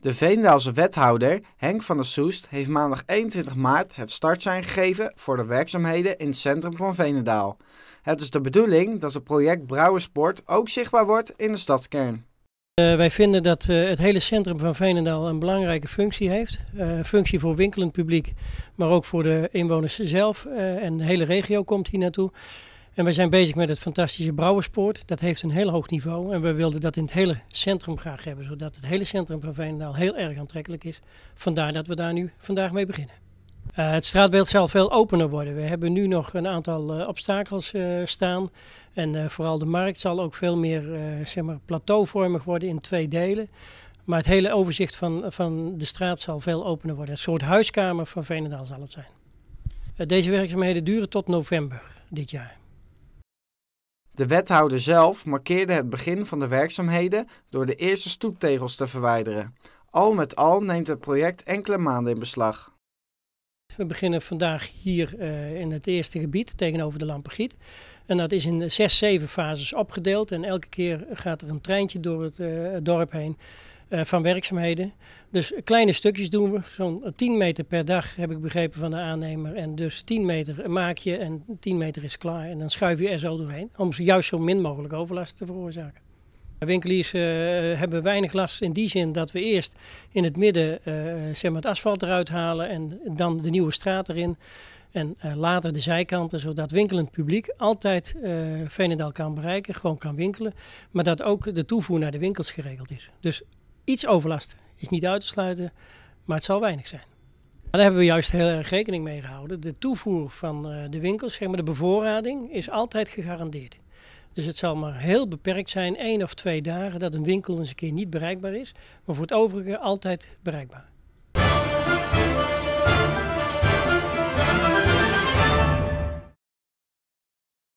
De Veenendaalse wethouder Henk van der Soest heeft maandag 21 maart het startsein gegeven voor de werkzaamheden in het centrum van Veenendaal. Het is de bedoeling dat het project Brouwersport ook zichtbaar wordt in de stadskern. Eh, wij vinden dat eh, het hele centrum van Veenendaal een belangrijke functie heeft. Uh, functie voor winkelend publiek, maar ook voor de inwoners zelf en de hele regio komt hier naartoe. En we zijn bezig met het fantastische Brouwerspoort. Dat heeft een heel hoog niveau. En we wilden dat in het hele centrum graag hebben. Zodat het hele centrum van Veenendaal heel erg aantrekkelijk is. Vandaar dat we daar nu vandaag mee beginnen. Eh, het straatbeeld zal veel opener worden. We hebben nu nog een aantal eh, obstakels eh, staan. En vooral de markt zal ook veel meer zeg maar plateauvormig worden in twee delen. Maar het hele overzicht van, van de straat zal veel opener worden. Een soort huiskamer van Veenendaal zal het zijn. deze werkzaamheden duren tot november dit jaar. De wethouder zelf markeerde het begin van de werkzaamheden door de eerste stoeptegels te verwijderen. Al met al neemt het project enkele maanden in beslag. We beginnen vandaag hier eh, in het eerste gebied tegenover de Lampengiet. En dat is in zes, zeven fases opgedeeld. En elke keer gaat er een treintje door het eh, dorp heen. Eh, van werkzaamheden. Dus kleine stukjes doen we, zo'n 10 meter per dag heb ik begrepen van de aannemer. En dus 10 meter maak je en 10 meter is klaar. En dan schuif je er zo doorheen om juist zo min mogelijk overlast te veroorzaken. Winkeliers uh, hebben weinig last in die zin dat we eerst in het midden uh, zeg maar het asfalt eruit halen en dan de nieuwe straat erin. En later de zijkanten, zodat winkelend publiek altijd Venendaal kan bereiken, gewoon kan winkelen. Maar dat ook de toevoer naar de winkels geregeld is. Dus iets overlast. Is niet uit te sluiten, maar het zal weinig zijn. Daar hebben we juist heel erg rekening mee gehouden. De toevoer van eh, de winkels, zeg maar de bevoorrading, is altijd gegarandeerd. Dus het zal maar heel beperkt zijn, één of twee dagen, dat een winkel eens een keer niet bereikbaar is. Maar voor het overige altijd bereikbaar.